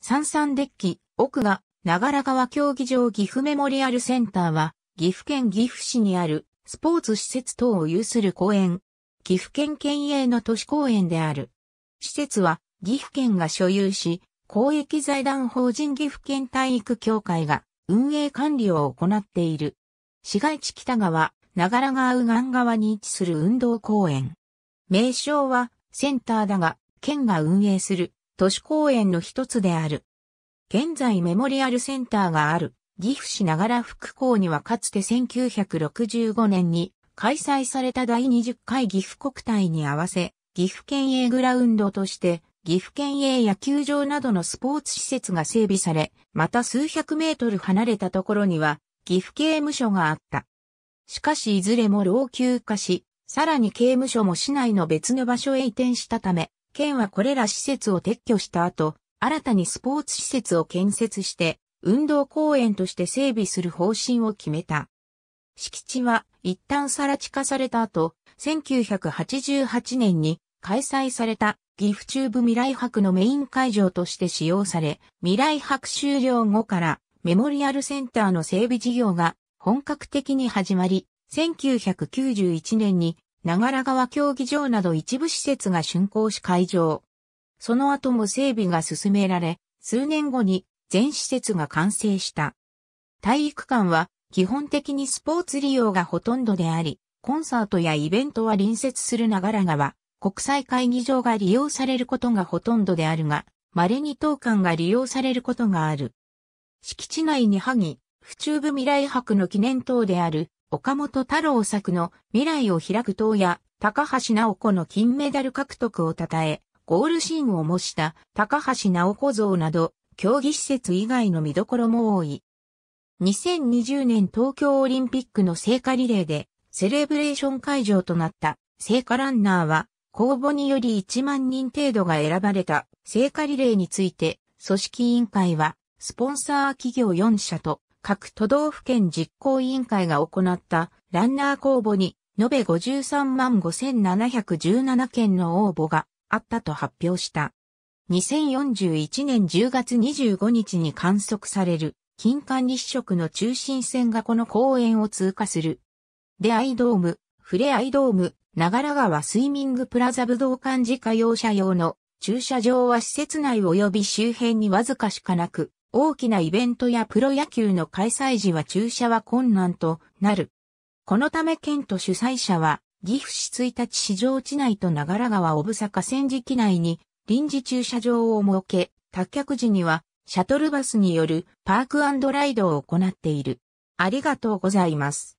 三三デッキ、奥が、長良川競技場岐阜メモリアルセンターは、岐阜県岐阜市にある、スポーツ施設等を有する公園。岐阜県県営の都市公園である。施設は、岐阜県が所有し、公益財団法人岐阜県体育協会が、運営管理を行っている。市街地北側、長良川右岸側に位置する運動公園。名称は、センターだが、県が運営する都市公園の一つである。現在メモリアルセンターがある岐阜市長良福港にはかつて1965年に開催された第20回岐阜国体に合わせ、岐阜県営グラウンドとして岐阜県営野球場などのスポーツ施設が整備され、また数百メートル離れたところには岐阜刑務所があった。しかしいずれも老朽化し、さらに刑務所も市内の別の場所へ移転したため、県はこれら施設を撤去した後、新たにスポーツ施設を建設して、運動公園として整備する方針を決めた。敷地は一旦更地化された後、1988年に開催された岐阜中部未来博のメイン会場として使用され、未来博終了後からメモリアルセンターの整備事業が本格的に始まり、1991年に長良川競技場など一部施設が竣工し開場。その後も整備が進められ、数年後に全施設が完成した。体育館は基本的にスポーツ利用がほとんどであり、コンサートやイベントは隣接する長良川国際会議場が利用されることがほとんどであるが、稀に当館が利用されることがある。敷地内に萩、府中部未来博の記念塔である岡本太郎作の未来を開く党や高橋直子の金メダル獲得を称え、ゴールシーンを模した高橋直子像など、競技施設以外の見どころも多い。2020年東京オリンピックの聖火リレーでセレブレーション会場となった聖火ランナーは公募により1万人程度が選ばれた聖火リレーについて組織委員会はスポンサー企業4社と各都道府県実行委員会が行ったランナー公募に延べ53万5717件の応募があったと発表した。2041年10月25日に観測される金管理食の中心線がこの公園を通過する。出アイドーム、フレアイドーム、長良川スイミングプラザ武道館自家用車用の駐車場は施設内及び周辺にわずかしかなく、大きなイベントやプロ野球の開催時は駐車は困難となる。このため県と主催者は、岐阜市1日市場地内と長良川小布坂川敷内に臨時駐車場を設け、脱却時にはシャトルバスによるパークライドを行っている。ありがとうございます。